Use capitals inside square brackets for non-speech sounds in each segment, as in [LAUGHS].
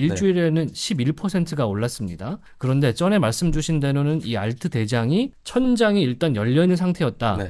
네. 일주일에는 네. 11%가 올랐습니다. 그런데 전에 말씀 주신 대로는 이 알트 대장이 천장이 일단 열려 있는 상태였다라고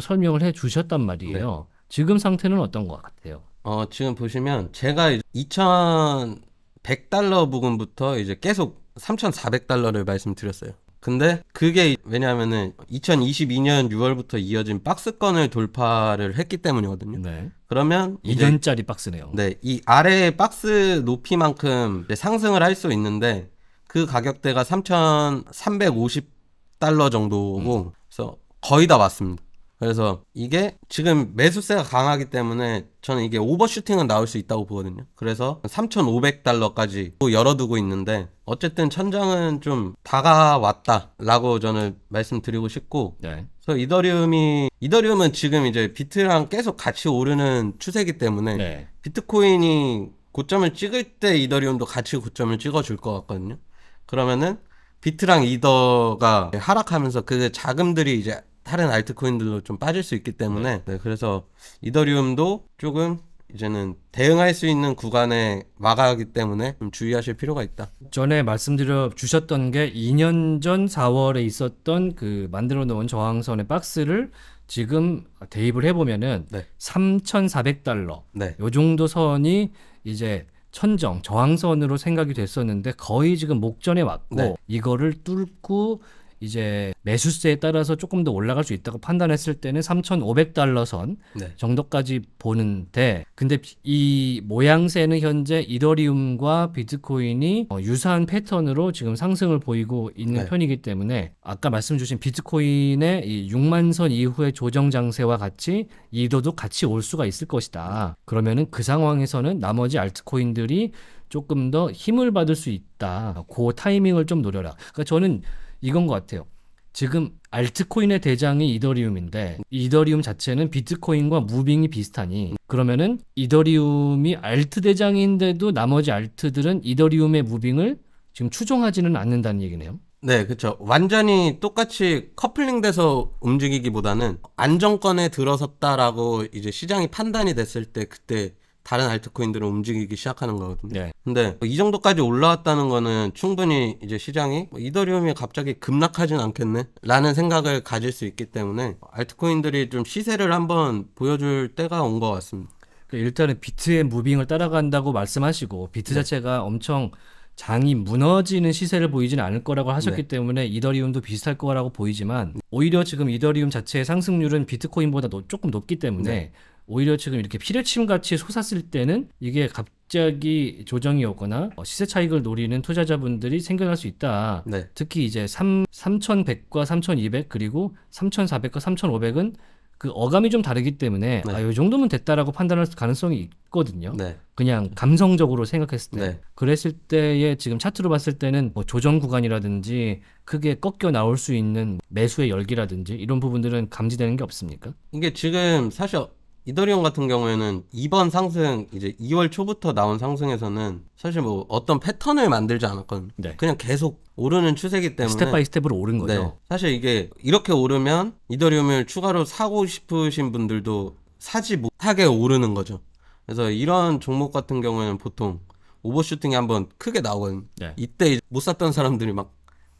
네. 설명을 해 주셨단 말이에요. 네. 지금 상태는 어떤 것 같아요? 어, 지금 보시면 제가 2,100달러 부근부터 이제 계속 3,400달러를 말씀드렸어요. 근데 그게 왜냐하면은 2022년 6월부터 이어진 박스권을 돌파를 했기 때문이거든요. 네. 그러면 2년짜리 박스네요. 네, 이 아래 박스 높이만큼 상승을 할 수 있는데 그 가격대가 3,350달러 정도고 음. 그래서 거의 다 맞습니다. 그래서 이게 지금 매수세가 강하기 때문에 저는 이게 오버슈팅은 나올 수 있다고 보거든요. 그래서 3,500달러까지 열어두고 있는데 어쨌든 천장은 좀 다가왔다라고 저는 말씀드리고 싶고 네. 그래서 이더리움이 이더리움은 지금 이제 비트랑 계속 같이 오르는 추세이기 때문에 네. 비트코인이 고점을 찍을 때 이더리움도 같이 고점을 찍어줄 것 같거든요. 그러면은 비트랑 이더가 하락하면서 그 자금들이 이제 다른 알트코인들로 좀 빠질 수 있기 때문에 네. 네, 그래서 이더리움도 조금 이제는 대응할 수 있는 구간에 막아가기 때문에 좀 주의하실 필요가 있다. 전에 말씀드려 주셨던 게 2년 전 4월에 있었던 그 만들어 놓은 저항선의 박스를 지금 대입을 해보면은 네. 3,400달러 네. 요 정도 선이 이제 천정 저항선으로 생각이 됐었는데 거의 지금 목전에 왔고 네. 이거를 뚫고 이제 매수세에 따라서 조금 더 올라갈 수 있다고 판단했을 때는 3,500달러 선 네. 정도까지 보는데 근데 이 모양새는 현재 이더리움과 비트코인이 어, 유사한 패턴으로 지금 상승을 보이고 있는 네. 편이기 때문에 아까 말씀 주신 비트코인의 이 6만 선 이후의 조정 장세와 같이 이더도 같이 올 수가 있을 것이다. 그러면은 그 상황에서는 나머지 알트코인들이 조금 더 힘을 받을 수 있다. 그 타이밍을 좀 노려라. 그러니까 저는 이건 것 같아요. 지금 알트코인의 대장이 이더리움인데 이더리움 자체는 비트코인과 무빙이 비슷하니 그러면은 이더리움이 알트 대장인데도 나머지 알트들은 이더리움의 무빙을 지금 추종하지는 않는다는 얘기네요. 네, 그렇죠. 완전히 똑같이 커플링돼서 움직이기보다는 안정권에 들어섰다라고 이제 시장이 판단이 됐을 때 그때 다른 알트코인들을 움직이기 시작하는 거거든요. 네. 근데 이 정도까지 올라왔다는 거는 충분히 이제 시장이 뭐 이더리움이 갑자기 급락하진 않겠네 라는 생각을 가질 수 있기 때문에 알트코인들이 좀 시세를 한번 보여줄 때가 온 것 같습니다 그 일단은 비트의 무빙을 따라간다고 말씀하시고 비트 네. 자체가 엄청 장이 무너지는 시세를 보이진 않을 거라고 하셨기 네. 때문에 이더리움도 비슷할 거라고 보이지만 오히려 지금 이더리움 자체의 상승률은 비트코인보다 조금 높기 때문에 네. 오히려 지금 이렇게 피뢰침 같이 솟았을 때는 이게 갑자기 조정이 오거나 어, 시세 차익을 노리는 투자자분들이 생겨날 수 있다. 네. 특히 이제 3, 3,100과 3,200 그리고 3,400과 3,500은 그 어감이 좀 다르기 때문에 네. 아, 이 정도면 됐다라고 판단할 가능성이 있거든요. 네. 그냥 감성적으로 생각했을 때. 네. 그랬을 때에 지금 차트로 봤을 때는 뭐 조정 구간이라든지 크게 꺾여 나올 수 있는 매수의 열기라든지 이런 부분들은 감지되는 게 없습니까? 이게 지금 사실 이더리움 같은 경우에는 이번 상승 이제 2월 초부터 나온 상승에서는 사실 뭐 어떤 패턴을 만들지 않았거든 네. 그냥 계속 오르는 추세기 때문에 스텝 바이 스텝으로 오른 거죠. 네. 사실 이게 이렇게 오르면 이더리움을 추가로 사고 싶으신 분들도 사지 못하게 오르는 거죠. 그래서 이런 종목 같은 경우에는 보통 오버슈팅이 한번 크게 나오거든 네. 이때 못 샀던 사람들이 막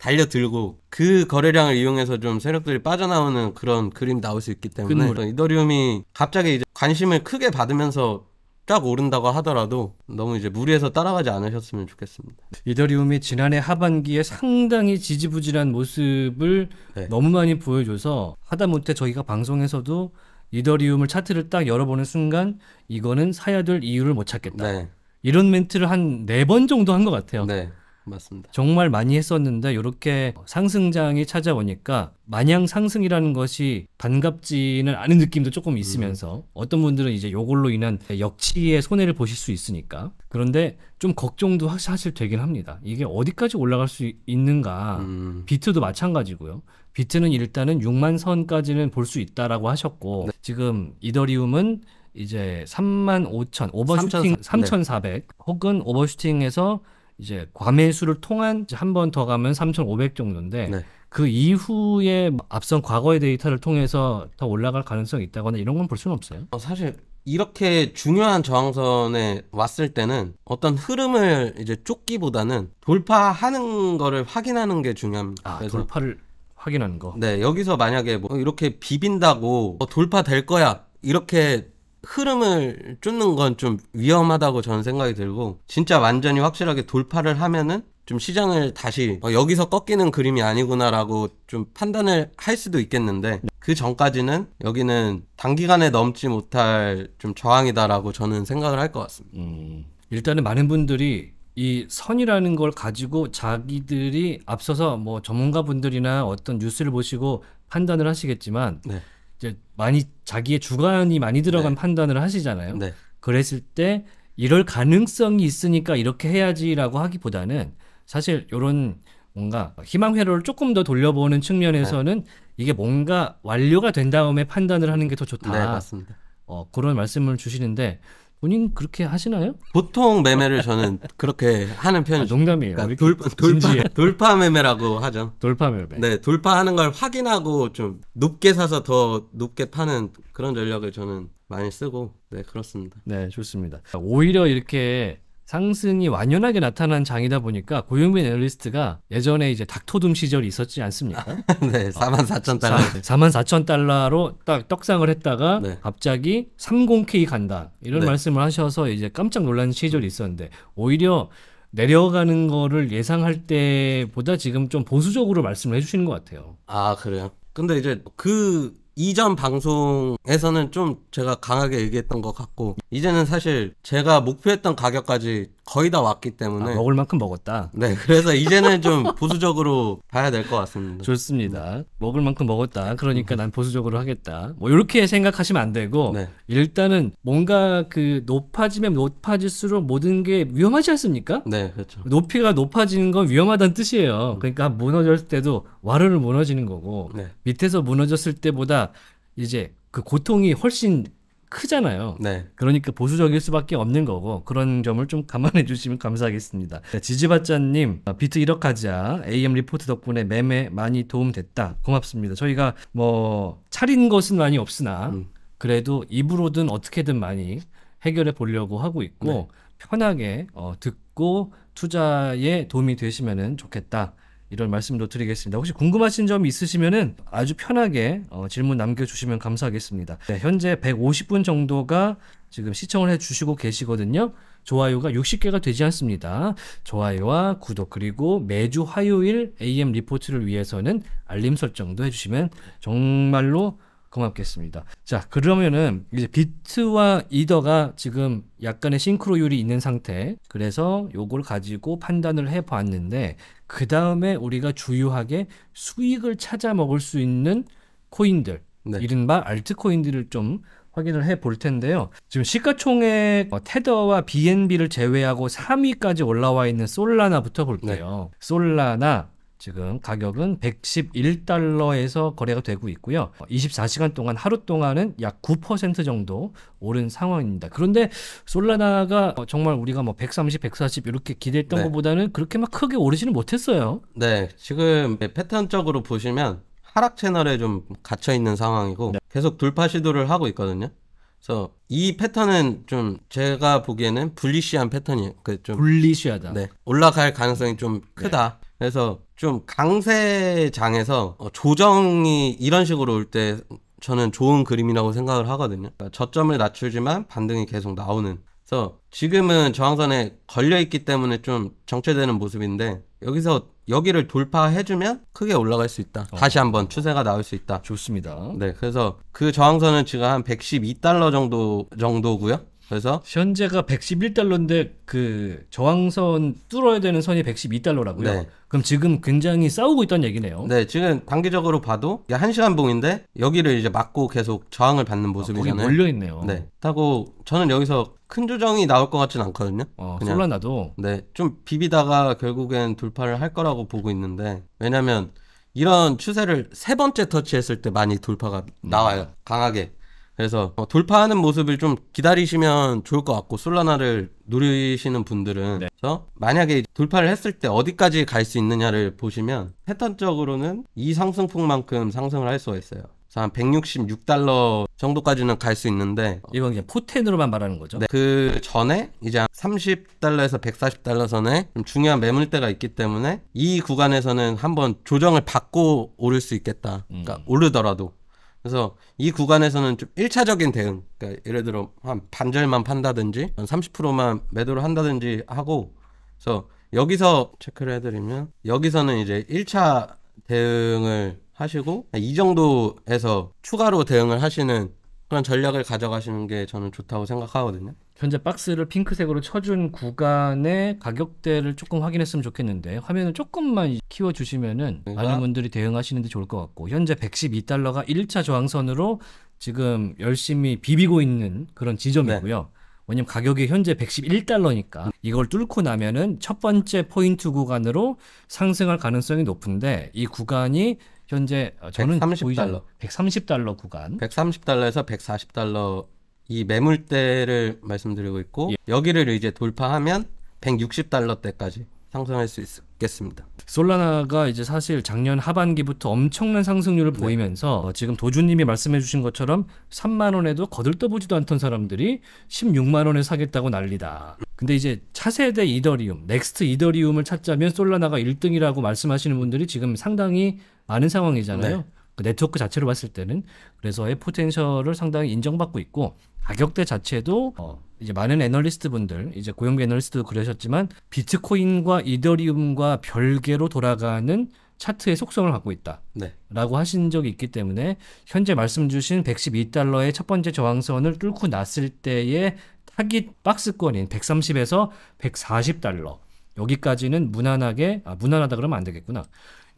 달려들고 그 거래량을 이용해서 좀 세력들이 빠져나오는 그런 그림 나올 수 있기 때문에 그 이더리움이 갑자기 이제 관심을 크게 받으면서 딱 오른다고 하더라도 너무 이제 무리해서 따라가지 않으셨으면 좋겠습니다. 이더리움이 지난해 하반기에 상당히 지지부진한 모습을 네. 너무 많이 보여줘서 하다못해 저희가 방송에서도 이더리움을 차트를 딱 열어보는 순간 이거는 사야 될 이유를 못 찾겠다. 네. 이런 멘트를 한 네 번 정도 한 것 같아요. 네. 맞습니다. 정말 많이 했었는데 이렇게 상승장이 찾아오니까 마냥 상승이라는 것이 반갑지는 않은 느낌도 조금 있으면서 음. 어떤 분들은 이제 요걸로 인한 역치의 손해를 보실 수 있으니까 그런데 좀 걱정도 사실 되긴 합니다. 이게 어디까지 올라갈 수 있는가 음. 비트도 마찬가지고요. 비트는 일단은 6만 선까지는 볼 수 있다라고 하셨고 네. 지금 이더리움은 이제 3만 5천 오버슈팅 3,400 네. 혹은 오버슈팅에서 이제 과매수를 통한 한 번 더 가면 3,500 정도인데 네. 그 이후에 앞선 과거의 데이터를 통해서 더 올라갈 가능성이 있다거나 이런 건 볼 수는 없어요. 어, 사실 이렇게 중요한 저항선에 왔을 때는 어떤 흐름을 이제 쫓기보다는 돌파하는 거를 확인하는 게 중요합니다. 아, 돌파를 확인하는 거. 네, 여기서 만약에 뭐 이렇게 비빈다고 어, 돌파될 거야. 이렇게 흐름을 쫓는 건 좀 위험하다고 저는 생각이 들고 진짜 완전히 확실하게 돌파를 하면은 좀 시장을 다시 어, 여기서 꺾이는 그림이 아니구나라고 좀 판단을 할 수도 있겠는데 그 전까지는 여기는 단기간에 넘지 못할 좀 저항이다라고 저는 생각을 할 것 같습니다. 음. 일단은 많은 분들이 이 선이라는 걸 가지고 자기들이 앞서서 뭐 전문가분들이나 어떤 뉴스를 보시고 판단을 하시겠지만 네. 이제 많이 자기의 주관이 많이 들어간 네. 판단을 하시잖아요. 네. 그랬을 때 이럴 가능성이 있으니까 이렇게 해야지라고 하기보다는 사실 요런 뭔가 희망 회로를 조금 더 돌려보는 측면에서는 네. 이게 뭔가 완료가 된 다음에 판단을 하는 게 더 좋다. 네, 맞습니다. 어, 그런 말씀을 주시는데 본인 그렇게 하시나요? 보통 매매를 저는 그렇게 하는 아, 편이죠. 아, 농담이에요. 그러니까 돌, 돌파, [LAUGHS] 돌파 매매라고 하죠. 돌파 매매. 네, 돌파하는 걸 확인하고 좀 높게 사서 더 높게 파는 그런 전략을 저는 많이 쓰고 네 그렇습니다. 네 좋습니다. 오히려 이렇게 상승이 완연하게 나타난 장이다 보니까 고용민 애널리스트가 예전에 이제 닥터둠 시절이 있었지 않습니까? [LAUGHS] 네, 4만 어, 4천 달러. 4만 4천 달러로 딱 떡상을 했다가 네. 갑자기 30K 간다 이런 네. 말씀을 하셔서 이제 깜짝 놀란 시절이 있었는데 오히려 내려가는 거를 예상할 때보다 지금 좀 보수적으로 말씀을 해주시는 것 같아요. 아 그래요? 근데 이제 그 이전 방송에서는 좀 제가 강하게 얘기했던 것 같고 이제는 사실 제가 목표했던 가격까지 거의 다 왔기 때문에 아, 먹을 만큼 먹었다. 네, 그래서 이제는 좀 [LAUGHS] 보수적으로 봐야 될 것 같습니다. 좋습니다. 네. 먹을 만큼 먹었다. 그러니까 난 보수적으로 하겠다. 뭐 이렇게 생각하시면 안 되고 네. 일단은 뭔가 그 높아지면 높아질수록 모든 게 위험하지 않습니까? 네, 그렇죠. 높이가 높아지는 건 위험하다는 뜻이에요. 그러니까 무너졌을 때도 와르르 무너지는 거고 네. 밑에서 무너졌을 때보다 이제 그 고통이 훨씬 크잖아요. 네. 그러니까 보수적일 수밖에 없는 거고 그런 점을 좀 감안해 주시면 감사하겠습니다. 네, 지지받자님 어, 비트 1억 가자 AM 리포트 덕분에 매매 많이 도움됐다. 고맙습니다. 저희가 뭐 차린 것은 많이 없으나 음. 그래도 입으로든 어떻게든 많이 해결해 보려고 하고 있고 네. 편하게 어, 듣고 투자에 도움이 되시면 좋겠다. 이런 말씀도 드리겠습니다. 혹시 궁금하신 점 있으시면은 아주 편하게 어, 질문 남겨주시면 감사하겠습니다. 네, 현재 150분 정도가 지금 시청을 해주시고 계시거든요. 좋아요가 60개가 되지 않습니다. 좋아요와 구독 그리고 매주 화요일 AM 리포트를 위해서는 알림 설정도 해주시면 정말로 고맙겠습니다. 자, 그러면은 이제 비트와 이더가 지금 약간의 싱크로율이 있는 상태. 그래서 요걸 가지고 판단을 해보았는데그 다음에 우리가 주요하게 수익을 찾아 먹을 수 있는 코인들, 네. 이른바 알트코인들을 좀 확인을 해 볼 텐데요. 지금 시가총액 뭐 테더와 BNB를 제외하고 3위까지 올라와 있는 솔라나부터 볼게요. 네. 솔라나, 지금 가격은 111달러에서 거래가 되고 있고요. 24시간 동안 하루 동안은 약 9% 정도 오른 상황입니다. 그런데 솔라나가 정말 우리가 뭐 130, 140 이렇게 기대했던 네. 것보다는 그렇게 막 크게 오르지는 못했어요. 네, 지금 패턴적으로 보시면 하락 채널에 좀 갇혀 있는 상황이고 네. 계속 돌파 시도를 하고 있거든요. 그래서 이 패턴은 좀 제가 보기에는 불리시한 패턴이에요. 그좀 불리시하다. 네. 올라갈 가능성이 좀 크다. 그래서 좀 강세장에서 어, 조정이 이런 식으로 올 때 저는 좋은 그림이라고 생각을 하거든요. 그러니까 저점을 낮추지만 반등이 계속 나오는. 그래서 지금은 저항선에 걸려 있기 때문에 좀 정체되는 모습인데 여기서 여기를 돌파해주면 크게 올라갈 수 있다. 어. 다시 한번 추세가 나올 수 있다. 좋습니다. 네, 그래서 그 저항선은 지금 한 112달러 정도 정도고요. 그래서 현재가 111달러인데 그 저항선 뚫어야 되는 선이 112달러라고요. 네. 그럼 지금 굉장히 싸우고 있다는 얘기네요. 네, 지금 단기적으로 봐도 이시간 봉인데 여기를 이제 막고 계속 저항을 받는 아, 모습이잖아요. 거기 몰려 있네요. 네. 하고 저는 여기서 큰 조정이 나올 것 같진 않거든요. 어, 솔라나도 네, 좀 비비다가 결국엔 돌파를 할 거라고 보고 있는데 왜냐면 이런 추세를 세 번째 터치했을 때 많이 돌파가 음. 나와요. 음. 강하게. 그래서 어, 돌파하는 모습을 좀 기다리시면 좋을 것 같고 솔라나를 누리시는 분들은 네. 그래서 만약에 돌파를 했을 때 어디까지 갈 수 있느냐를 보시면 패턴적으로는 이 상승폭만큼 상승을 할 수가 있어요. 한 166달러 정도까지는 갈 수 있는데 어, 이건 그냥 포텐으로만 말하는 거죠. 네, 그 전에 이제 30달러에서 140달러 선에 중요한 매물대가 있기 때문에 이 구간에서는 한번 조정을 받고 오를 수 있겠다. 그러니까 음. 오르더라도 그래서 이 구간에서는 좀 1차적인 대응 그러니까 예를 들어 한 반절만 판다든지 30%만 매도를 한다든지 하고 그래서 여기서 체크를 해드리면 여기서는 이제 1차 대응을 하시고 이 정도에서 추가로 대응을 하시는 그런 전략을 가져가시는 게 저는 좋다고 생각하거든요. 현재 박스를 핑크색으로 쳐준 구간의 가격대를 조금 확인했으면 좋겠는데 화면을 조금만 키워주시면은 그러니까. 많은 분들이 대응하시는데 좋을 것 같고 현재 112달러가 1차 저항선으로 지금 열심히 비비고 있는 그런 지점이고요. 네. 왜냐면 가격이 현재 111달러니까 이걸 뚫고 나면은 첫 번째 포인트 구간으로 상승할 가능성이 높은데 이 구간이 현재 어, 저는 130달러 130달러 구간 130달러에서 140달러 이 매물대를 말씀드리고 있고 예. 여기를 이제 돌파하면 160달러대까지 상승할 수 있겠습니다. 솔라나가 이제 사실 작년 하반기부터 엄청난 상승률을 네. 보이면서 어, 지금 도주님이 말씀해주신 것처럼 3만 원에도 거들떠보지도 않던 사람들이 16만 원에 사겠다고 난리다. 근데 이제 차세대 이더리움, 넥스트 이더리움을 찾자면 솔라나가 1등이라고 말씀하시는 분들이 지금 상당히 많은 상황이잖아요. 네. 그 네트워크 자체를 봤을 때는 그래서의 포텐셜을 상당히 인정받고 있고 가격대 자체도 어 이제 많은 애널리스트 분들 이제 고용 애널리스트도 그러셨지만 비트코인과 이더리움과 별개로 돌아가는 차트의 속성을 갖고 있다라고 네. 하신 적이 있기 때문에 현재 말씀 주신 112달러의 첫 번째 저항선을 뚫고 났을 때의 타깃 박스권인 130에서 140달러 여기까지는 무난하게 아 무난하다 그러면 안 되겠구나.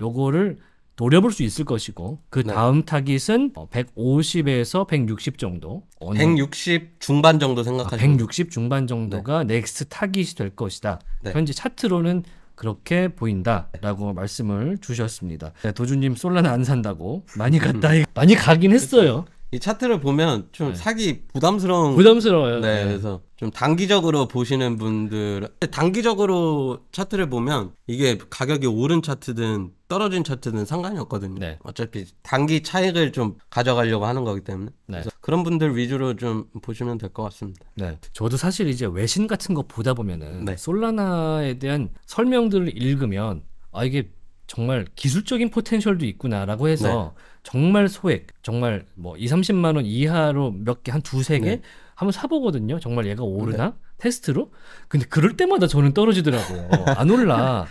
요거를 노려볼 수 있을 것이고 그 네. 다음 네. 타깃은 150에서 어, 160 정도. 160 중반 정도 생각하시면 아, 160 중반 정도가 네. 넥스트 타깃이 될 것이다. 네. 현재 차트로는 그렇게 보인다라고 말씀을 주셨습니다. 네, 도준님 솔라는안 산다고 많이 갔다 음. 많이 가긴 했어요. 그렇죠. 이 차트를 보면 좀 네. 사기 부담스러운 부담스러워요. 네, 네. 그래서 좀 단기적으로 보시는 분들 단기적으로 차트를 보면 이게 가격이 오른 차트든 떨어진 차트든 상관이 없거든요. 네. 어차피 단기 차익을 좀 가져가려고 하는 거기 때문에 네. 그래서 그런 분들 위주로 좀 보시면 될 것 같습니다. 네, 저도 사실 이제 외신 같은 거 보다 보면은 네. 솔라나에 대한 설명들을 읽으면 아 이게 정말 기술적인 포텐셜도 있구나라고 해서 네. 정말 소액, 정말 뭐 이삼십만원 이하로 몇 개 한 두세 개 네. 한번 사 보거든요. 정말 얘가 오르나? 네. 테스트로? 근데 그럴 때마다 저는 떨어지더라고요. 어, 안 올라.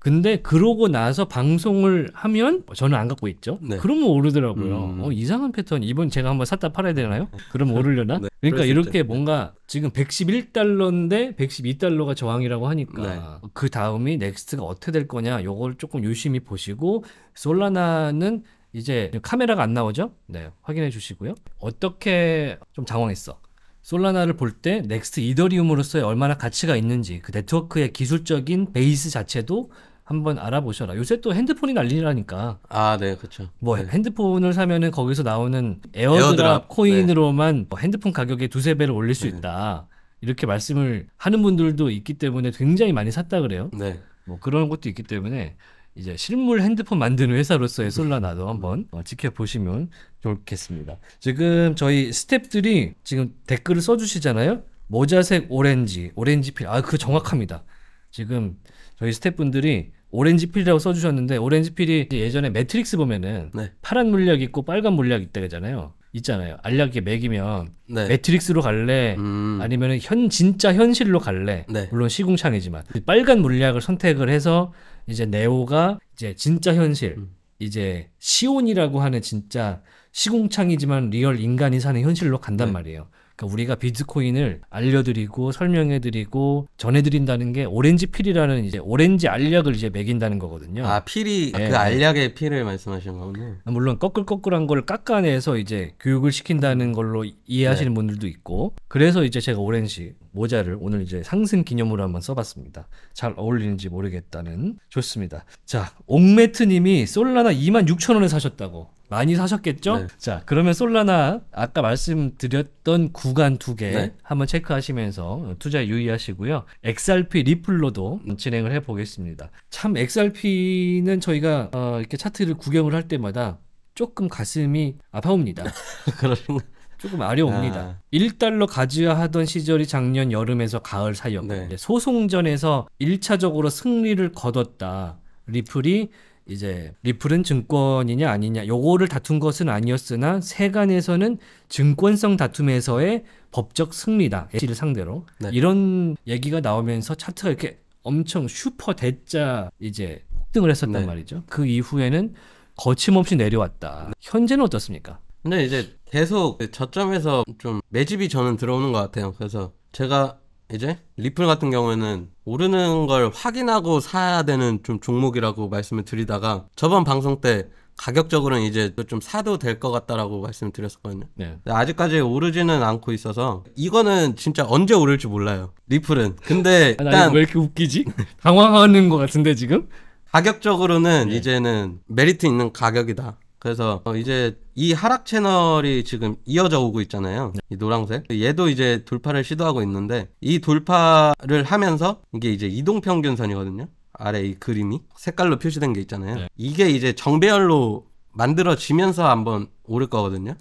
근데 그러고 나서 방송을 하면 저는 안 갖고 있죠. 네. 그러면 오르더라고요. 음. 어, 이상한 패턴. 이번 제가 한번 샀다 팔아야 되나요? 그럼 [LAUGHS] 오르려나? 네, 그러니까 이렇게 있죠. 뭔가 지금 111달러인데 112달러가 저항이라고 하니까 네. 그 다음이 넥스트가 어떻게 될 거냐 요걸 조금 유심히 보시고 솔라나는 이제 카메라가 안 나오죠? 네, 확인해 주시고요. 어떻게 좀 장황했어? 솔라나를 볼 때 넥스트 이더리움으로서의 얼마나 가치가 있는지 그 네트워크의 기술적인 베이스 자체도 한번 알아보셔라. 요새 또 핸드폰이 난리라니까. 아, 네, 그렇죠. 뭐 네. 핸드폰을 사면은 거기서 나오는 에어드랍, 에어드랍 네. 코인으로만 네. 핸드폰 가격의 두세 배를 올릴 수 네. 있다. 이렇게 말씀을 하는 분들도 있기 때문에 굉장히 많이 샀다 그래요. 네. 뭐 그런 것도 있기 때문에 이제 실물 핸드폰 만드는 회사로서의 음. 솔라나도 한번 음. 어, 지켜보시면 좋겠습니다. 지금 저희 스탭들이 지금 댓글을 써주시잖아요. 모자색 오렌지, 오렌지 필. 아, 그 정확합니다. 지금 저희 스탭분들이 오렌지 필이라고 써주셨는데 오렌지 필이 예전에 매트릭스 보면은 네. 파란 물약 있고 빨간 물약 있다잖아요. 있잖아요. 알약에 매기면 네. 매트릭스로 갈래 음. 아니면은 현 진짜 현실로 갈래. 네. 물론 시궁창이지만 빨간 물약을 선택을 해서 이제 네오가 이제 진짜 현실 음. 이제 시온이라고 하는 진짜 시공창이지만 리얼 인간이 사는 현실로 간단 네. 말이에요. 그러니까 우리가 비트코인을 알려드리고 설명해드리고 전해드린다는 게 오렌지 필이라는 이제 오렌지 알약을 이제 매긴다는 거거든요. 아 필이 네. 그 알약의 필을 말씀하시는 거군요. 물론 꺼끌꺼끌한 걸 깎아내서 이제 교육을 시킨다는 걸로 이해하시는 네. 분들도 있고 그래서 이제 제가 오렌지 모자를 오늘 이제 상승 기념으로 한번 써봤습니다. 잘 어울리는지 모르겠다는 좋습니다. 자 옥매트님이 솔라나 26,000원에 사셨다고 많이 사셨겠죠? 네. 자 그러면 솔라나 아까 말씀드렸던 구간 두개 네. 한번 체크하시면서 투자 유의하시고요. XRP 리플로도 진행을 해보겠습니다. 참 XRP는 저희가 어, 이렇게 차트를 구경을 할 때마다 조금 가슴이 아파옵니다. [LAUGHS] 그렇습니다. 조금 아려옵니다. 아. 1달러 가지야 하던 시절이 작년 여름에서 가을 사이였고 네. 소송전에서 1차적으로 승리를 거뒀다. 리플이 이제 리플은 증권이냐 아니냐 요거를 다툰 것은 아니었으나 세간에서는 증권성 다툼에서의 법적 승리다. 애시를 상대로 네. 이런 얘기가 나오면서 차트가 이렇게 엄청 슈퍼 대자 이제 폭등을 했었단 네. 말이죠. 그 이후에는 거침없이 내려왔다. 현재는 어떻습니까? 근데 이제 계속 그 저점에서 좀 매집이 저는 들어오는 것 같아요. 그래서 제가 이제 리플 같은 경우에는 오르는 걸 확인하고 사야 되는 좀 종목이라고 말씀을 드리다가 저번 방송 때 가격적으로는 이제 좀 사도 될 것 같다라고 말씀드렸었거든요. 을 네. 아직까지 오르지는 않고 있어서 이거는 진짜 언제 오를지 몰라요. 리플은. 근데 [LAUGHS] 일단 왜 이렇게 웃기지? [LAUGHS] 당황하는 것 같은데 지금? 가격적으로는 네. 이제는 메리트 있는 가격이다. 그래서 어, 이제 이 하락 채널이 지금 이어져 오고 있잖아요. 네. 이 노란색. 얘도 이제 돌파를 시도하고 있는데 이 돌파를 하면서 이게 이제 이동 평균선이거든요. 아래 이 그림이 색깔로 표시된 게 있잖아요. 네. 이게 이제 정배열로 만들어지면서 한번 오를 거거든요.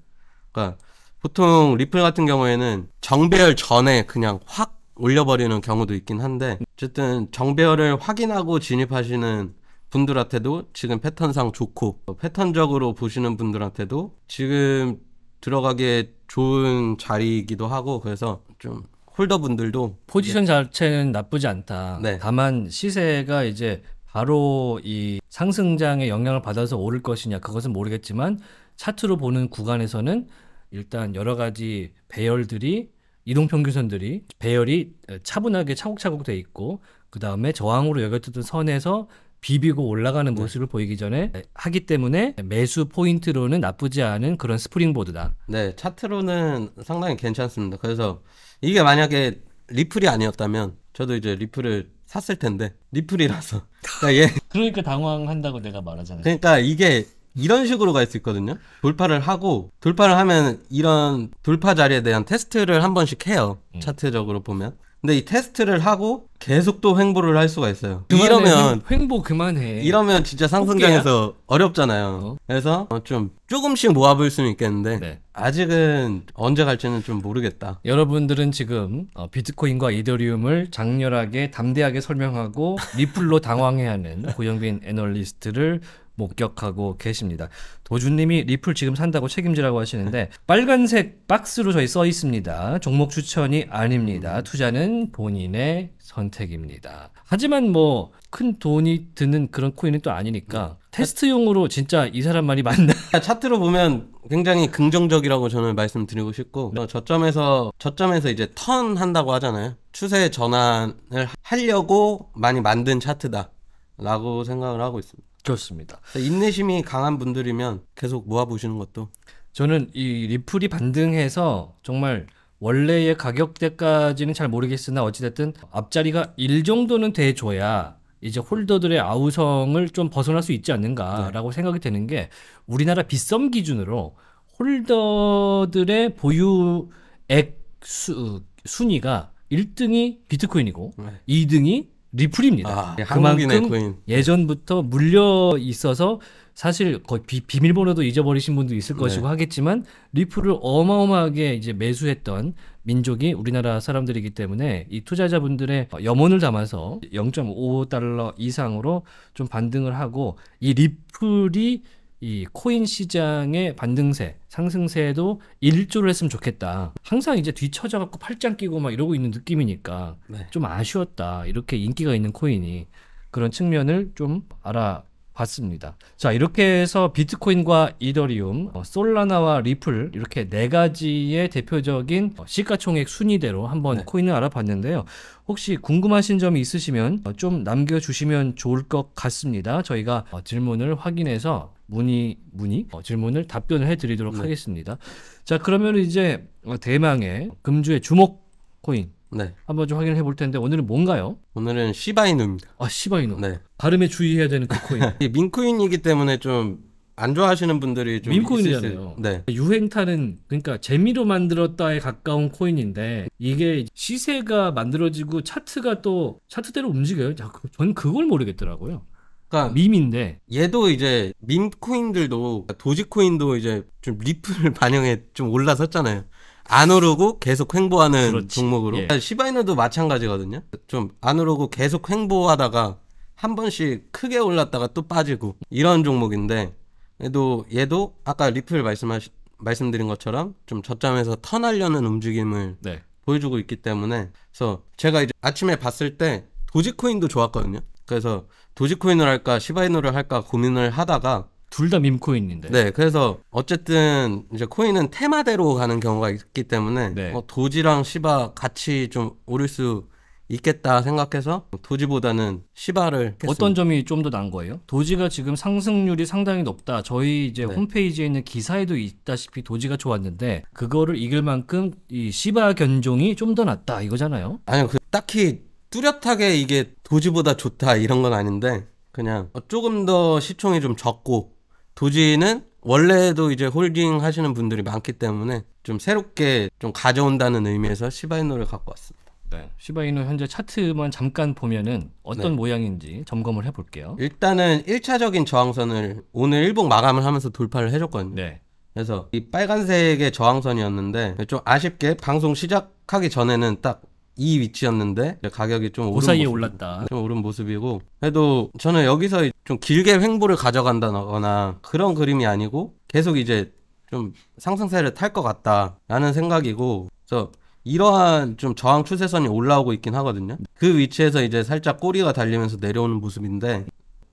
그러니까 보통 리플 같은 경우에는 정배열 전에 그냥 확 올려버리는 경우도 있긴 한데 어쨌든 정배열을 확인하고 진입하시는 분들한테도 지금 패턴상 좋고 어, 패턴적으로 보시는 분들한테도 지금 들어가기에 좋은 자리이기도 하고 그래서 좀 홀더 분들도 포지션 자체는 나쁘지 않다. 네. 다만 시세가 이제 바로 이 상승장의 영향을 받아서 오를 것이냐 그것은 모르겠지만 차트로 보는 구간에서는 일단 여러 가지 배열들이 이동평균선들이 배열이 차분하게 차곡차곡 돼 있고 그 다음에 저항으로 여겨졌던 선에서 비비고 올라가는 네. 모습을 보이기 전에 하기 때문에 매수 포인트로는 나쁘지 않은 그런 스프링보드다. 네, 차트로는 상당히 괜찮습니다. 그래서 이게 만약에 리플이 아니었다면 저도 이제 리플을 샀을 텐데 리플이라서 [LAUGHS] 그러니까, 얘... 그러니까 당황한다고 내가 말하잖아요. 그러니까 이게 이런 식으로 갈 수 있거든요. 돌파를 하고 돌파를 하면 이런 돌파 자리에 대한 테스트를 한 번씩 해요. 음. 차트적으로 보면. 근데 이 테스트를 하고 계속 또 횡보를 할 수가 있어요. 그만해, 이러면 횡보 그만해. 이러면 진짜 상승장에서 뽑게야. 어렵잖아요. 어? 그래서 좀 조금씩 모아볼 수는 있겠는데 네. 아직은 언제 갈지는 좀 모르겠다. 여러분들은 지금 어, 비트코인과 이더리움을 장렬하게 담대하게 설명하고 리플로 당황해하는 고영빈 애널리스트를 목격하고 계십니다. 도준님이 리플 지금 산다고 책임지라고 하시는데 빨간색 박스로 저희 써 있습니다. 종목 추천이 아닙니다. 투자는 본인의 선택입니다. 하지만 뭐 큰 돈이 드는 그런 코인은 또 아니니까 테스트용으로 진짜 이사람말이 맞나? [LAUGHS] 차트로 보면 굉장히 긍정적이라고 저는 말씀드리고 싶고 네. 저점에서 저점에서 이제 턴 한다고 하잖아요. 추세 전환을 하려고 많이 만든 차트다라고 생각을 하고 있습니다. 좋습니다. 인내심이 강한 분들이면 계속 모아보시는 것도 저는 이 리플이 반등해서 정말 원래의 가격대까지는 잘 모르겠으나 어찌됐든 앞자리가 일 정도는 돼줘야 이제 홀더들의 아우성을 좀 벗어날 수 있지 않는가라고 네. 생각이 되는 게 우리나라 빗썸 기준으로 홀더들의 보유액 수, 순위가 1등이 비트코인이고 네. 2등이 리플입니다. 아, 네, 그만큼 예전부터 네. 물려 있어서 사실 거의 비, 밀번호도 잊어버리신 분도 있을 네. 것이고 네. 하겠지만 리플을 어마어마하게 이제 매수했던 민족이 우리나라 사람들이기 때문에 이 투자자분들의 염원을 담아서 0.5달러 이상으로 좀 반등을 하고 이 리플이 이 코인 시장의 반등세, 상승세도 1조를 했으면 좋겠다. 항상 이제 뒤쳐져 갖고 팔짱 끼고 막 이러고 있는 느낌이니까 네. 좀 아쉬웠다. 이렇게 인기가 있는 코인이 그런 측면을 좀 알아 봤습니다. 자, 이렇게 해서 비트코인과 이더리움, 어, 솔라나와 리플 이렇게 네 가지의 대표적인 어, 시가총액 순위대로 한번 네. 코인을 알아봤는데요. 혹시 궁금하신 점이 있으시면 어, 좀 남겨주시면 좋을 것 같습니다. 저희가 질문을 확인해서 문의 문의 질문을 답변을 해드리도록 네. 하겠습니다. 자, 그러면 이제 대망의 금주의 주목 코인 네. 한번 좀 확인을 해볼 텐데 오늘은 뭔가요? 오늘은 시바이누입니다. 아 시바이누. 네. 발음에 주의해야 되는 그 코인. [LAUGHS] 민코인이기 때문에 좀 안 좋아하시는 분들이 좀 민코인이잖아요. 네. 유행타는 그러니까 재미로 만들었다에 가까운 코인인데 이게 시세가 만들어지고 차트가 또 차트대로 움직여요. 저는 그, 그걸 모르겠더라고요. 그니까 밈인데 얘도 이제 밈 코인들도 도지코인도 이제 좀리플 [LAUGHS] 반영해 좀 올라섰잖아요. 안 오르고 계속 횡보하는 그렇지. 종목으로 예. 시바이너도 마찬가지거든요. 좀 안 오르고 계속 횡보하다가 한 번씩 크게 올랐다가 또 빠지고 이런 종목인데 얘도 얘도 아까 리플 말씀하시 말씀드린 것처럼 좀 저점에서 턴하려는 움직임을 네. 보여주고 있기 때문에 그래서 제가 이제 아침에 봤을 때 도지코인도 좋았거든요. 그래서 도지코인을 할까 시바이노를 할까 고민을 하다가 둘다 밈코인인데. 네, 그래서 어쨌든 이제 코인은 테마대로 가는 경우가 있기 때문에 네. 뭐 도지랑 시바 같이 좀 오를 수 있겠다 생각해서 도지보다는 시바를 어떤 점이 좀더 나은 거예요? 도지가 지금 상승률이 상당히 높다. 저희 이제 네. 홈페이지에 있는 기사에도 있다시피 도지가 좋았는데 그거를 이길 만큼 이 시바 견종이 좀 더 낫다 이거잖아요. 아니요, 그 딱히 뚜렷하게 이게 도지보다 좋다 이런 건 아닌데 그냥 조금 더 시총이 좀 적고 도지는 원래도 이제 홀딩 하시는 분들이 많기 때문에 좀 새롭게 좀 가져온다는 의미에서 시바이노를 갖고 왔습니다. 네. 시바이노 현재 차트만 잠깐 보면은 어떤 네. 모양인지 점검을 해볼게요. 일단은 1차적인 저항선을 오늘 일봉 마감을 하면서 돌파를 해줬거든요. 네. 그래서 이 빨간색의 저항선이었는데 좀 아쉽게 방송 시작하기 전에는 딱이 위치였는데 가격이 좀 그 오른 사이에 모습, 올랐다. 좀 오른 모습이고 그래도 저는 여기서 좀 길게 횡보를 가져간다거나 그런 그림이 아니고 계속 이제 좀 상승세를 탈 것 같다라는 생각이고 그래서 이러한 좀 저항 추세선이 올라오고 있긴 하거든요. 그 위치에서 이제 살짝 꼬리가 달리면서 내려오는 모습인데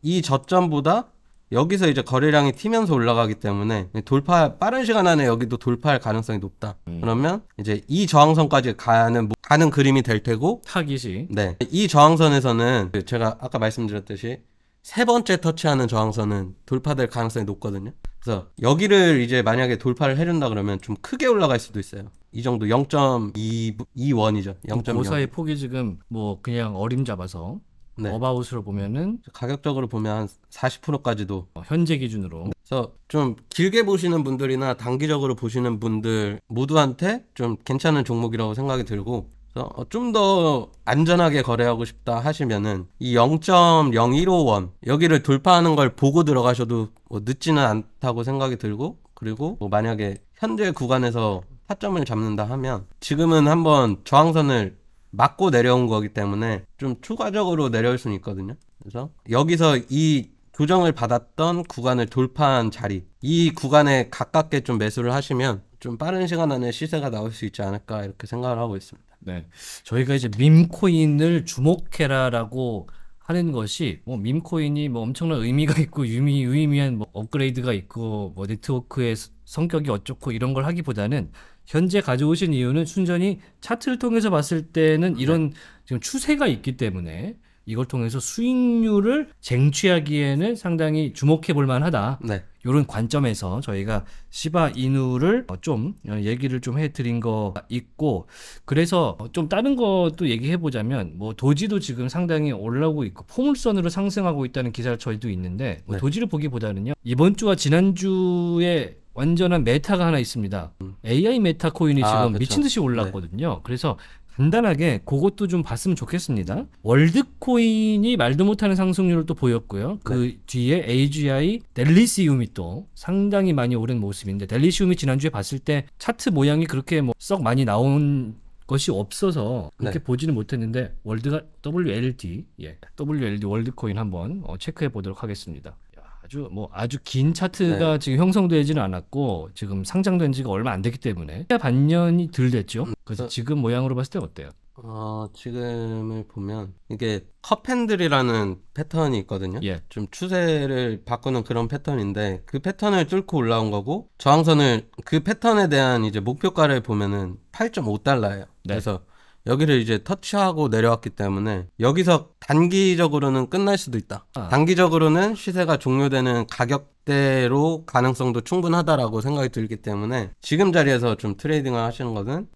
이 저점보다 여기서 이제 거래량이 튀면서 올라가기 때문에 돌파 빠른 시간 안에 여기도 돌파할 가능성이 높다. 음. 그러면 이제 이 저항선까지 가는 가는 그림이 될 테고 타깃이 네. 이 저항선에서는 그 제가 아까 말씀드렸듯이 세 번째 터치하는 저항선은 돌파될 가능성이 높거든요. 그래서 여기를 이제 만약에 돌파를 해준다 그러면 좀 크게 올라갈 수도 있어요. 이 정도 0.2원이죠. 2 0.2원. 고사의 폭이 지금 뭐 그냥 어림 잡아서 네. 어바웃으로 보면은 가격적으로 보면 한 40%까지도 어, 현재 기준으로 그래서 좀 길게 보시는 분들이나 단기적으로 보시는 분들 모두한테 좀 괜찮은 종목이라고 생각이 들고 어, 좀더 안전하게 거래하고 싶다 하시면은 이 0.015원 여기를 돌파하는 걸 보고 들어가셔도 뭐 늦지는 않다고 생각이 들고 그리고 뭐 만약에 현재 구간에서 타점을 잡는다 하면 지금은 한번 저항선을 맞고 내려온 거기 때문에 좀 추가적으로 내려올 수는 있거든요. 그래서 여기서 이교정을 받았던 구간을 돌파한 자리 이 구간에 가깝게 좀 매수를 하시면 좀 빠른 시간 안에 시세가 나올 수 있지 않을까 이렇게 생각을 하고 있습니다. 네, 저희가 이제 밈코인을 주목해라라고 하는 것이 뭐 밈코인이 뭐 엄청난 의미가 있고 유미 유의미한 뭐 업그레이드가 있고 뭐 네트워크의 성격이 어쩌고 이런 걸 하기보다는 현재 가져오신 이유는 순전히 차트를 통해서 봤을 때는 네. 이런 지금 추세가 있기 때문에 이걸 통해서 수익률을 쟁취하기에는 상당히 주목해 볼 만하다. 네. 이런 관점에서 저희가 시바 이누를 어, 좀 얘기를 좀 해드린 거 있고 그래서 어, 좀 다른 것도 얘기해 보자면 뭐 도지도 지금 상당히 올라오고 있고 포물선으로 상승하고 있다는 기사를 저희도 있는데 뭐 네. 도지를 보기보다는요 이번 주와 지난 주에 완전한 메타가 하나 있습니다. AI 메타 코인이 아, 지금 그쵸. 그렇죠. 미친 듯이 올랐거든요. 네. 그래서 간단하게 그것도 좀 봤으면 좋겠습니다. 월드코인이 말도 못하는 상승률을 또 보였고요. 그 네. 뒤에 AGI 델리시움이 또 상당히 많이 오른 모습인데 델리시움이 지난주에 봤을 때 차트 모양이 그렇게 뭐 썩 많이 나온 것이 없어서 그렇게 네. 보지는 못했는데 월드가 WLD 예 WLD 월드코인 한번 어, 체크해 보도록 하겠습니다. 아주 뭐 아주 긴 차트가 네. 지금 형성되지는 않았고 지금 상장된 지가 얼마 안 됐기 때문에 반년이 덜 됐죠. 음. 그래서 저, 어. 지금 모양으로 봤을 때 어때요? 어, 지금을 보면 이게 컵핸들이라는 패턴이 있거든요. 예. 좀 추세를 바꾸는 그런 패턴인데 그 패턴을 뚫고 올라온 거고 저항선을 그 패턴에 대한 이제 목표가를 보면은 8.5달러예요. 네. 그래서 여기를 이제 터치하고 내려왔기 때문에 여기서 단기적으로는 끝날 수도 있다. 아. 단기적으로는 시세가 종료되는 가격대로 가능성도 충분하다라고 생각이 들기 때문에 지금 자리에서 좀 트레이딩을 하시는 것은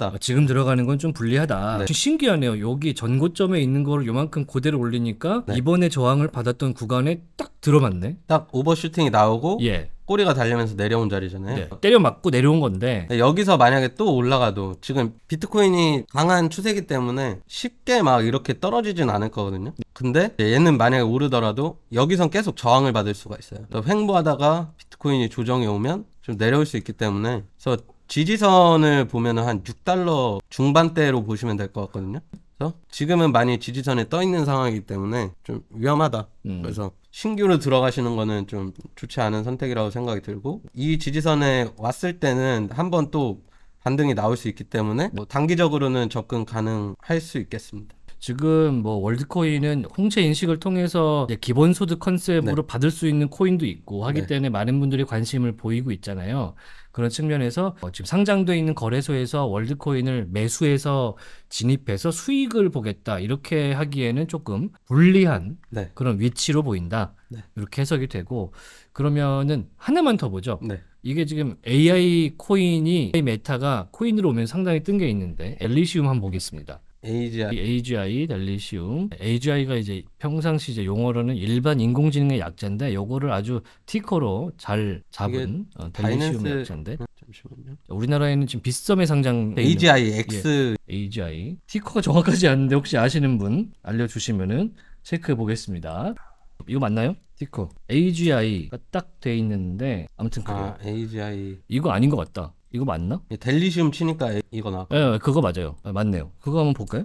불리하다. 아, 지금 들어가는 건 좀 불리하다. 네. 신기하네요. 여기 전고점에 있는 걸 요만큼 고대로 올리니까 네. 이번에 저항을 받았던 구간에 딱 들어맞네. 딱 오버슈팅이 나오고 예. 꼬리가 달리면서 내려온 자리잖아요. 네, 때려 맞고 내려온 건데 네, 여기서 만약에 또 올라가도 지금 비트코인이 강한 추세기 이 때문에 쉽게 막 이렇게 떨어지진 않을 거거든요. 근데 얘는 만약에 오르더라도 여기선 계속 저항을 받을 수가 있어요. 횡보하다가 비트코인이 조정이 오면 좀 내려올 수 있기 때문에 그래서 지지선을 보면은 한 6달러 중반대로 보시면 될 것 같거든요. 그래서 지금은 많이 지지선에 떠 있는 상황이기 때문에 좀 위험하다. 음. 그래서 신규로 들어가시는 거는 좀 좋지 않은 선택이라고 생각이 들고 이 지지선에 왔을 때는 한 번 또 반등이 나올 수 있기 때문에 뭐 단기적으로는 접근 가능할 수 있겠습니다. 지금 뭐 월드코인은 홍채 인식을 통해서 기본소득 컨셉으로 네. 받을 수 있는 코인도 있고 하기 네. 때문에 많은 분들이 관심을 보이고 있잖아요. 그런 측면에서 어, 지금 상장돼 있는 거래소에서 월드코인을 매수해서 진입해서 수익을 보겠다 이렇게 하기에는 조금 불리한 네. 그런 위치로 보인다 네. 이렇게 해석이 되고 그러면은 하나만 더 보죠. 네. 이게 지금 AI 코인이 메타가 코인으로 오면 상당히 뜬 게 있는데 엘리시움 한번 보겠습니다. AGI, AGI 달리시움. AGI가 이제 평상시 이제 용어로는 일반 인공지능의 약자인데 요거를 아주 티커로 잘 잡은 어, 달리시움 바이낸스... 약자인데. 음, 잠시만요. 우리나라에는 지금 빗썸에 상장 AGI 예, X 예, AGI 티커가 정확하지 않은데 혹시 아시는 분 알려주시면은 체크해 보겠습니다. 이거 맞나요? 티커 AGI가 딱 돼 있는데 아무튼 그래요. 아, AGI 이거 아닌 것 같다. 이거 맞나? 예, 델리시움 치니까 이거 나. 예, 예, 그거 맞아요. 아, 맞네요. 그거 한번 볼까요?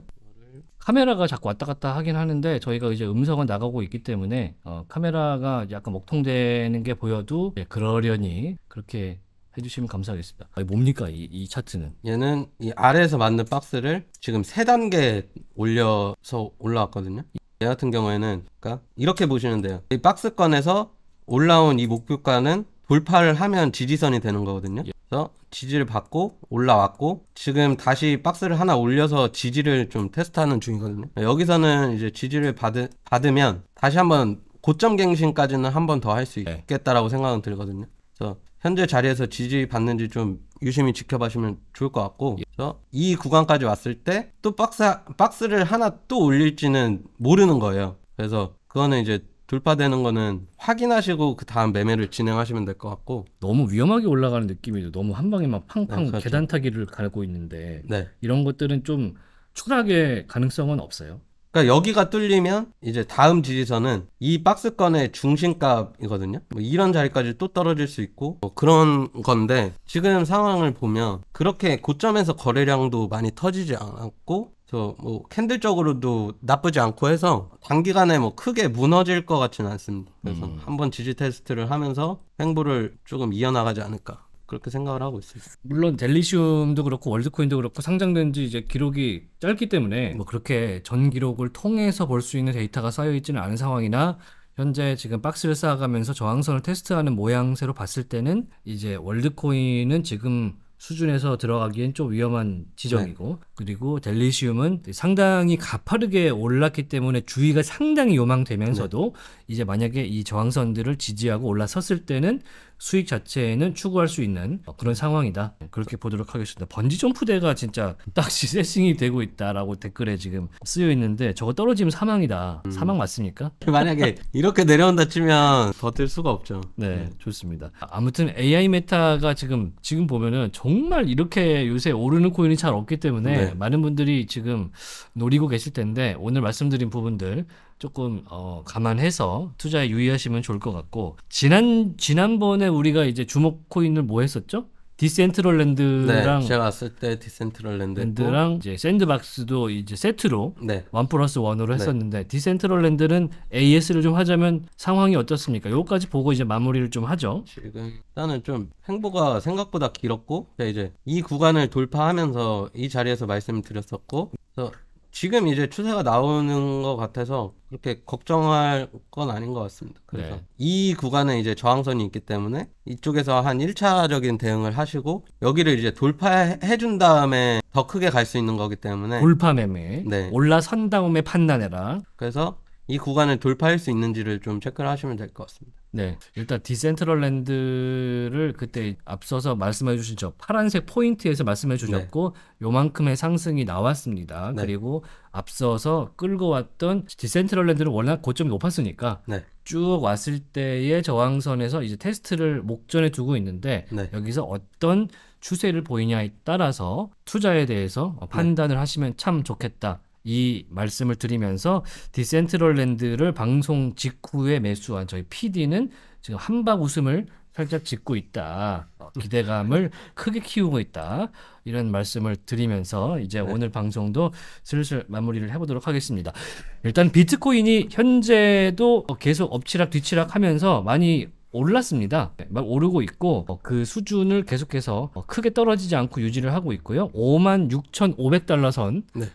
카메라가 자꾸 왔다 갔다 하긴 하는데 저희가 이제 음성은 나가고 있기 때문에 어, 카메라가 약간 먹통되는 게 보여도 예, 그러려니 그렇게 해주시면 감사하겠습니다. 아 뭡니까 이, 이, 차트는? 얘는 이 아래에서 만든 박스를 지금 세 단계 올려서 올라왔거든요. 얘 같은 경우에는 그러니까 이렇게 보시면 돼요. 이 박스권에서 올라온 이 목표가는 돌파를 하면 지지선이 되는 거거든요. 예. 그래서 지지를 받고 올라왔고 지금 다시 박스를 하나 올려서 지지를 좀 테스트하는 중이거든요. 여기서는 이제 지지를 받으, 받으면 다시 한번 고점 갱신까지는 한번 더 할수 네. 있겠다라고 생각은 들거든요. 그래서 현재 자리에서 지지받는지 좀 유심히 지켜봐시면 좋을 것 같고 예. 그래서 이 구간까지 왔을 때 또 박스 박스를 하나 또 올릴지는 모르는 거예요. 그래서 그거는 이제 돌파되는 거는 확인하시고 그 다음 매매를 진행하시면 될 것 같고 너무 위험하게 올라가는 느낌이죠. 너무 한 방에 막 팡팡 네, 계단 타기를 갈고 있는데 네. 이런 것들은 좀 추락의 가능성은 없어요. 그러니까 여기가 뚫리면 이제 다음 지지선은 이 박스권의 중심값이거든요. 뭐 이런 자리까지 또 떨어질 수 있고 뭐 그런 건데 지금 상황을 보면 그렇게 고점에서 거래량도 많이 터지지 않았고 그래서 뭐 캔들적으로도 나쁘지 않고 해서 단기간에 뭐 크게 무너질 것 같지는 않습니다. 그래서 음. 한번 지지 테스트를 하면서 행보를 조금 이어나가지 않을까 그렇게 생각을 하고 있습니다 물론 델리시움도 그렇고 월드코인도 그렇고 상장된 지 이제 기록이 짧기 때문에 뭐 그렇게 전 기록을 통해서 볼 수 있는 데이터가 쌓여 있지는 않은 상황이나 현재 지금 박스를 쌓아가면서 저항선을 테스트하는 모양새로 봤을 때는 이제 월드코인은 지금 수준에서 들어가기엔 좀 위험한 지점이고 네. 그리고 델리시움은 상당히 가파르게 올랐기 때문에 주위가 상당히 요망되면서도 네. 이제 만약에 이 저항선들을 지지하고 올라섰을 때는 수익 자체는 추구할 수 있는 그런 상황이다. 그렇게 보도록 하겠습니다. 번지 점프대가 진짜 딱시 세싱이 되고 있다라고 댓글에 지금 쓰여 있는데 저거 떨어지면 사망이다. 음. 사망 맞습니까? 그 만약에 이렇게 내려온다 치면 버틸 수가 없죠. 네, 네, 좋습니다. 아무튼 AI 메타가 지금 지금 보면은 정말 이렇게 요새 오르는 코인이 잘 없기 때문에 네. 많은 분들이 지금 노리고 계실 텐데 오늘 말씀드린 부분들 조금 어, 감안해서 투자에 유의하시면 좋을 것 같고 지난 지난번에 우리가 이제 주목 코인을 뭐 했었죠? 디센트럴랜드랑 네, 제가 왔을 때 디센트럴랜드랑 이제 샌드박스도 이제 세트로 네. 1 플러스 1으로 했었는데 네. 디센트럴랜드는 AS를 좀 하자면 상황이 어떻습니까? 요거까지 보고 이제 마무리를 좀 하죠. 지금 일단은 좀행보가 생각보다 길었고 이제 이 구간을 돌파하면서 이 자리에서 말씀드렸었고 그래서 지금 이제 추세가 나오는 것 같아서 그렇게 걱정할 건 아닌 것 같습니다. 그래서 네. 이 구간에 이제 저항선이 있기 때문에 이쪽에서 한 1차적인 대응을 하시고 여기를 이제 돌파해 준 다음에 더 크게 갈 수 있는 거기 때문에 돌파 매매 네. 올라선 다음에 판단해라. 그래서 이 구간을 돌파할 수 있는지를 좀 체크를 하시면 될 것 같습니다. 네. 일단 디센트럴랜드를 그때 앞서서 말씀해 주신 저 파란색 포인트에서 말씀해 주셨고 네. 요만큼의 상승이 나왔습니다. 네. 그리고 앞서서 끌고 왔던 디센트럴랜드는 워낙 고점이 높았으니까 네. 쭉 왔을 때의 저항선에서 이제 테스트를 목전에 두고 있는데 네. 여기서 어떤 추세를 보이냐에 따라서 투자에 대해서 어, 판단을 네. 하시면 참 좋겠다. 이 말씀을 드리면서 디센트럴랜드를 방송 직후에 매수한 저희 PD는 지금 한박 웃음을 살짝 짓고 있다. 어, 기대감을 크게 키우고 있다. 이런 말씀을 드리면서 이제 네. 오늘 방송도 슬슬 마무리를 해보도록 하겠습니다. 일단 비트코인이 현재도 계속 엎치락 뒤치락 하면서 많이 올랐습니다. 네, 막 오르고 있고 어, 그 수준을 계속해서 어, 크게 떨어지지 않고 유지를 하고 있고요. 5만 6,500달러 선으로 네.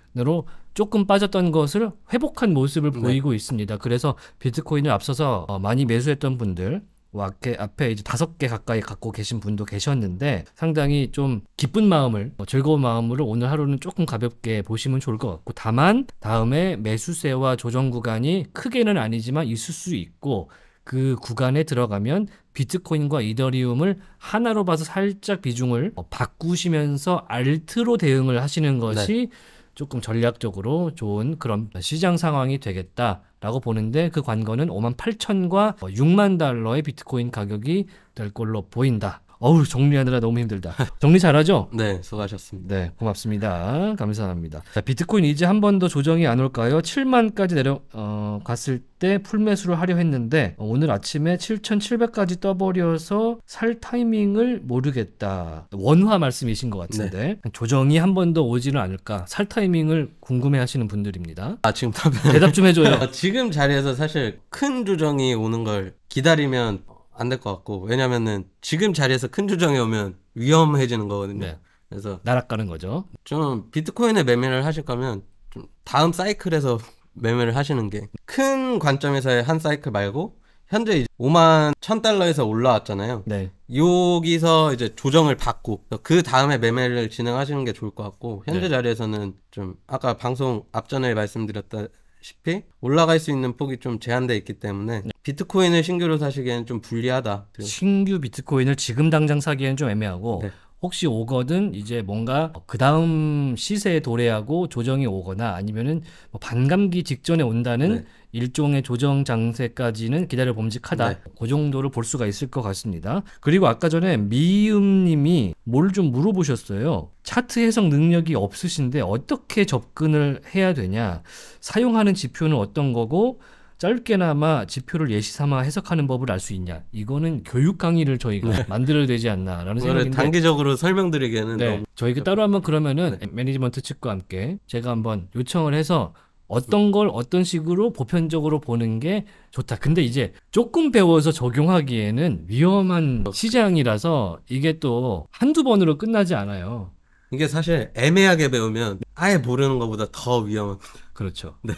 조금 빠졌던 것을 회복한 모습을 네. 보이고 있습니다. 그래서 비트코인을 앞서서 어, 많이 매수했던 분들 앞에, 앞에 이제 다섯 개 가까이 갖고 계신 분도 계셨는데 상당히 좀 기쁜 마음을 뭐 즐거운 마음으로 오늘 하루는 조금 가볍게 보시면 좋을 것 같고 다만 다음에 매수세와 조정 구간이 크게는 아니지만 있을 수 있고 그 구간에 들어가면 비트코인과 이더리움을 하나로 봐서 살짝 비중을 어, 바꾸시면서 알트로 대응을 하시는 것이 네. 조금 전략적으로 좋은 그런 시장 상황이 되겠다라고 보는데 그 관건은 5만 8천과 6만 달러의 비트코인 가격이 될 걸로 보인다. 어우 정리하느라 너무 힘들다. 정리 잘하죠? [LAUGHS] 네, 수고하셨습니다. 네, 고맙습니다. 감사합니다. 자, 비트코인 이제 한 번 더 조정이 안 올까요? 7만까지 내려갔을 어, 때 풀매수를 하려 했는데 어, 오늘 아침에 7,700까지 떠버려서 살 타이밍을 모르겠다. 원화 말씀이신 것 같은데 네. 조정이 한 번 더 오지는 않을까? 살 타이밍을 궁금해하시는 분들입니다. 아 지금 답 대답 좀 해줘요. [LAUGHS] 지금 자리에서 사실 큰 조정이 오는 걸 기다리면 안될것 같고 왜냐면은 지금 자리에서 큰 조정이 오면 위험해지는 거거든요. 네. 그래서 날아가는 거죠. 좀 비트코인에 매매를 하실 거면 좀 다음 사이클에서 [LAUGHS] 매매를 하시는 게 큰 관점에서의 한 사이클 말고 현재 5만 1000달러에서 올라왔잖아요. 네. 여기서 이제 조정을 받고 그 다음에 매매를 진행하시는 게 좋을 것 같고 현재 네. 자리에서는 좀 아까 방송 앞전에 말씀드렸던 시피 올라갈 수 있는 폭이 좀 제한돼 있기 때문에 네. 비트코인을 신규로 사시기에는 좀 불리하다. 신규 비트코인을 지금 당장 사기에는 좀 애매하고 네. 혹시 오거든 이제 뭔가 그 다음 시세에 도래하고 조정이 오거나 아니면은 뭐 반감기 직전에 온다는 네. 일종의 조정 장세까지는 기다려 봄직하다. 네. 그 정도를 볼 수가 있을 것 같습니다. 그리고 아까 전에 미음님이 뭘 좀 물어보셨어요. 차트 해석 능력이 없으신데 어떻게 접근을 해야 되냐? 사용하는 지표는 어떤 거고 짧게나마 지표를 예시 삼아 해석하는 법을 알 수 있냐? 이거는 교육 강의를 저희가 네. 만들어야 되지 않나라는 생각인데 단계적으로 설명드리기에는 네. 너무... 저희가 따로 한번 그러면은 네. 매니지먼트 측과 함께 제가 한번 요청을 해서 어떤 걸 어떤 식으로 보편적으로 보는 게 좋다. 근데 이제 조금 배워서 적용하기에는 위험한 시장이라서 이게 또 한두 번으로 끝나지 않아요. 이게 사실 애매하게 배우면 아예 모르는 것보다 더 위험합니다. 그렇죠. 네.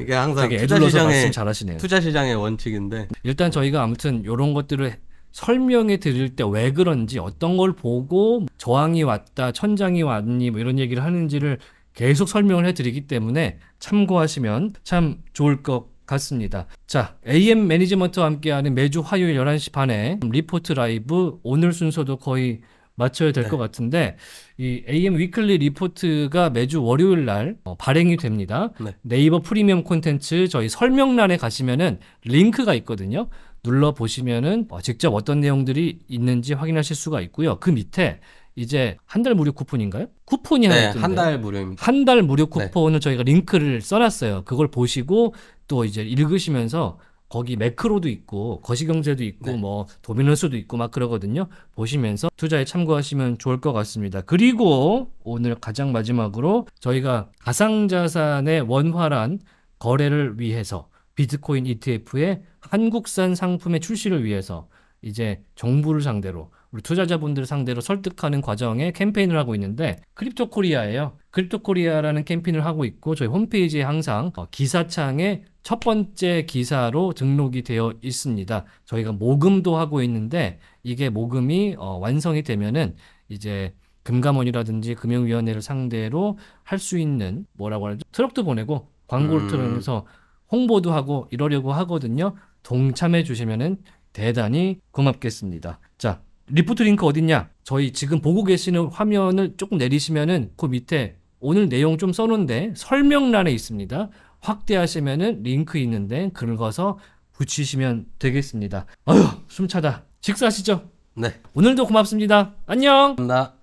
이게 항상 투자 시장의 잘하시네요. 투자 시장의 원칙인데 일단 저희가 아무튼 이런 것들을 설명해 드릴 때 왜 그런지 어떤 걸 보고 저항이 왔다 천장이 왔니 뭐 이런 얘기를 하는지를 계속 설명을 해 드리기 때문에 참고하시면 참 좋을 것 같습니다. 자, AM 매니지먼트와 함께하는 매주 화요일 11시 반에 리포트 라이브 오늘 순서도 거의 맞춰야 될것 네. 같은데 이 AM 위클리 리포트가 매주 월요일 날 어, 발행이 됩니다. 네. 이버 프리미엄 콘텐츠 저희 설명란에 가시면은 링크가 있거든요. 눌러 보시면은 어, 직접 어떤 내용들이 있는지 확인하실 수가 있고요. 그 밑에 이제 한 달 무료 쿠폰인가요? 쿠폰이 하나 네, 있던데. 한달 무료입니다. 한 달 무료 네. 쿠폰을 네. 저희가 링크를 써놨어요. 그걸 보시고 또 이제 읽으시면서 거기 매크로도 있고 거시경제도 있고 네. 뭐 도미노스도 있고 막 그러거든요. 보시면서 투자에 참고하시면 좋을 것 같습니다. 그리고 오늘 가장 마지막으로 저희가 가상자산의 원활한 거래를 위해서 비트코인 ETF의 한국산 상품의 출시를 위해서 이제 정부를 상대로 우리 투자자분들 상대로 설득하는 과정에 캠페인을 하고 있는데 크립토 코리아예요. 크립토 코리아라는 캠페인을 하고 있고 저희 홈페이지에 항상 어, 기사창에 첫 번째 기사로 등록이 되어 있습니다. 저희가 모금도 하고 있는데 이게 모금이 어, 완성이 되면은 이제 금감원이라든지 금융위원회를 상대로 할 수 있는 뭐라고 하죠? 트럭도 보내고 광고를 음. 틀면서 홍보도 하고 이러려고 하거든요. 동참해 주시면은 대단히 고맙겠습니다. 자, 리프트 링크 어딨냐? 저희 지금 보고 계시는 화면을 조금 내리시면은 그 밑에 오늘 내용 좀 써놓은데 설명란에 있습니다. 확대하시면은 링크 있는데 긁어서 붙이시면 되겠습니다. 아휴, 숨차다. 식사하시죠? 네. 오늘도 고맙습니다. 안녕! 감사합니다.